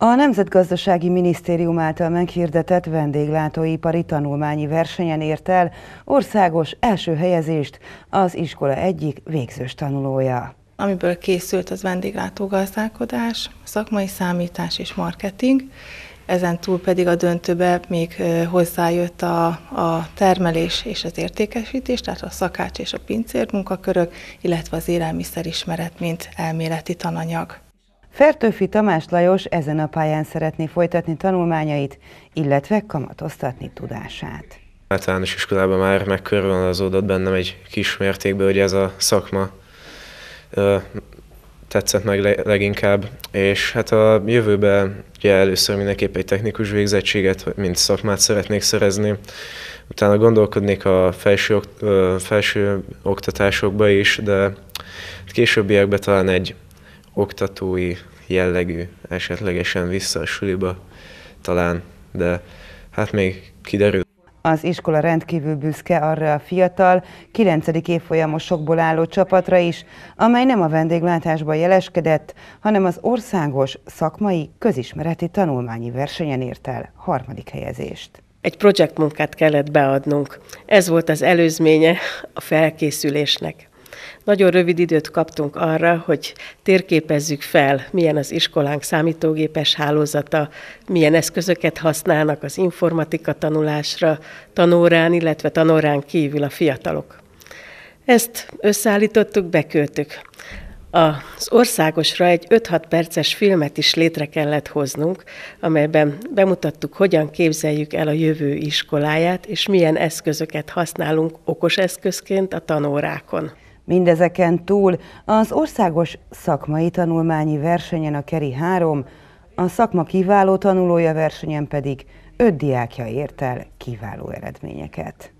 A Nemzetgazdasági Minisztérium által meghirdetett vendéglátóipari tanulmányi versenyen ért el országos első helyezést az iskola egyik végzős tanulója. Amiből készült az vendéglátógazdálkodás, szakmai számítás és marketing, ezen túl pedig a döntőbe még hozzájött a, a termelés és az értékesítés, tehát a szakács és a pincér munkakörök, illetve az élelmiszerismeret, mint elméleti tananyag. Fertőfi Tamás Lajos ezen a pályán szeretné folytatni tanulmányait, illetve kamatoztatni tudását. Általános iskolában már megkörvonalazódott bennem egy kis mértékben, hogy ez a szakma ö, tetszett meg leginkább, és hát a jövőben ugye először mindenképp egy technikus végzettséget, mint szakmát szeretnék szerezni, utána gondolkodnék a felső, felső oktatásokba is, de későbbiekben talán egy oktatói jellegű, esetlegesen vissza a suliba talán, de hát még kiderül. Az iskola rendkívül büszke arra a fiatal, 9. évfolyamos sokból álló csapatra is, amely nem a vendéglátásban jeleskedett, hanem az országos szakmai közismereti tanulmányi versenyen ért el harmadik helyezést. Egy projektmunkát kellett beadnunk. Ez volt az előzménye a felkészülésnek. Nagyon rövid időt kaptunk arra, hogy térképezzük fel, milyen az iskolánk számítógépes hálózata, milyen eszközöket használnak az informatika tanulásra, tanórán, illetve tanórán kívül a fiatalok. Ezt összeállítottuk, beköltük. Az országosra egy 5-6 perces filmet is létre kellett hoznunk, amelyben bemutattuk, hogyan képzeljük el a jövő iskoláját, és milyen eszközöket használunk okos eszközként a tanórákon. Mindezeken túl az országos szakmai tanulmányi versenyen a Keri 3, a szakma kiváló tanulója versenyen pedig öt diákja ért el kiváló eredményeket.